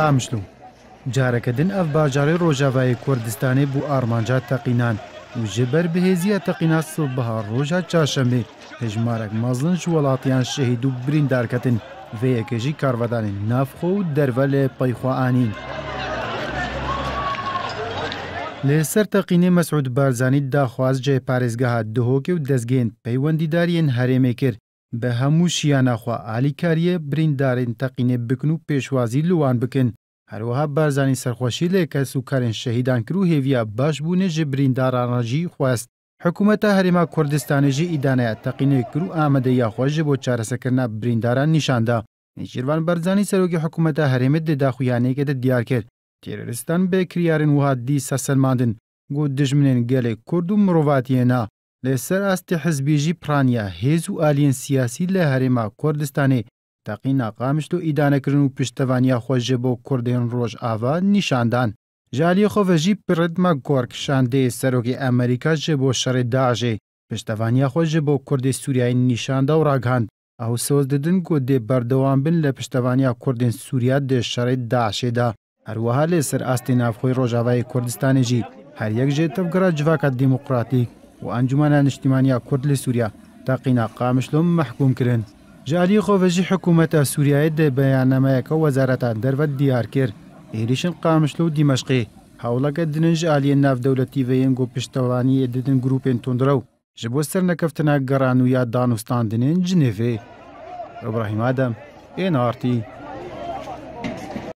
ئامشتوم جارەکەدن ئەف باجارەی ڕۆژاوایی کوردستانی بوو ئارمانجا تەقینان و ژبەر بەهێزیە تەقینا سڵ بەها ڕۆژە چاشەمێ هەژمارەك مەزنج وڵاتیان شەهید و بریندارکەتن vêyekêjî karvedanên navxo û dervelê peyxwaanîn. Lê ser teqînê Mesud Barzanî daxwaz cê parêzgeha dihokê û dezgehên peywendîdariyên herêmê kir بە هەموو شیانەخوا ئالیکاریە بریندارین تەقینێ بکن و پێشوازی لوان بکن هەروەها بارزانانی سەرخۆشی لێ کەس و کارێن شەهیدان کرد و هێویە باش بوونێ ژە بریندارانەژی خواست حکوومەتە هەرێما کوردستانێژی ئیدانەیە تەقینێ کرد و ئامادە یاخۆژ بۆ چارەسەکردنا برینداران نیشاندا نیشیروان بەرزانی سەرۆکی حکوومەتە هەرێمت دەداخویانەیەکە دە دیار کرد تێرەستان بێ کریارن وهادی سەسەرماندن گو دژمنێن گەلێک کورد و مرۆڤاتیەنا لەسەر ئاستی حزبیژی پرانیا هێز و ئالین سیاسی لە هەرێما کوردستانی تەقی ناقامشت و ئیدانەکردن و پشتەوانیا خۆشێ بۆ کوردێن ڕۆژ ئاوا نیشاندان جالی خۆڤەژی پرتمە گۆڕکشاندێ سەرۆکی ئەمریکا ژێ بۆ شەڕێ داژێ پشتەوانیا خۆشێ بۆ کوردی سووریایی نیشاندا و ڕاگاند ئەو سۆز ددن گۆ دێ بەردەوام بن لە پشتەوانیا کوردین سووریا دێ شەڕێ داشێدا هەروەها لێ سەر ئاستی نافخۆی ڕۆژاوای کوردستانێژی هەریەک ژێتەفگەڕە جوواکە دیموقراتیک و ئەنجومانە نیشتیمانیا کورد لە سووریا تاقینا قامشلۆم محکوم کردن جالی خۆڤژی حکوومەتە سووریایت دە بەیانەمایەکە وەزارەتان دەرەت دیار کرد عێریشن قامشلە و دیمەشقی هەوڵەکە دنج ئالیە ناودەولەتی ڤەیەنگ و پشتەوانی ددن گروپێن تونندرە و ji bo ser nekeftina geran û ya danûstandinên cinêvê. Ibrahîm Adem,